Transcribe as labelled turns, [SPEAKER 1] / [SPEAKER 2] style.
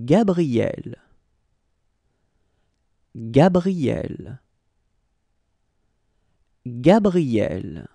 [SPEAKER 1] Gabriel Gabriel Gabriel